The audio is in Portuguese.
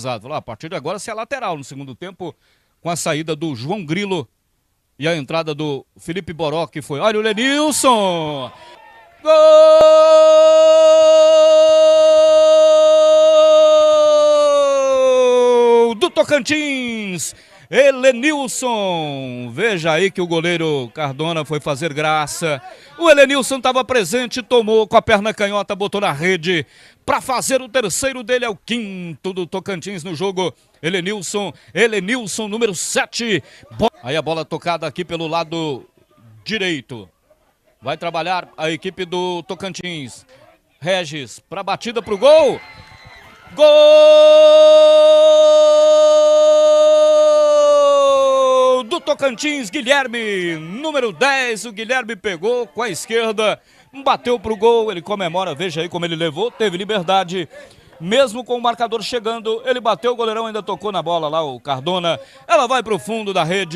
Falou, a partir de agora se é lateral no segundo tempo, com a saída do João Grilo e a entrada do Felipe Boró, que foi. Olha o Lenilson! Gol do Tocantins! Elenilson. Veja aí que o goleiro Cardona foi fazer graça. O Elenilson estava presente, tomou com a perna canhota, botou na rede para fazer o terceiro dele. É o quinto do Tocantins no jogo. Elenilson, Elenilson, número 7. Aí a bola tocada aqui pelo lado direito. Vai trabalhar a equipe do Tocantins. Regis para batida para o gol. Gol! Tocantins, Guilherme, número 10, o Guilherme pegou com a esquerda, bateu pro gol, ele comemora, veja aí como ele levou, teve liberdade, mesmo com o marcador chegando, ele bateu, o goleirão ainda tocou na bola lá, o Cardona, ela vai pro fundo da rede.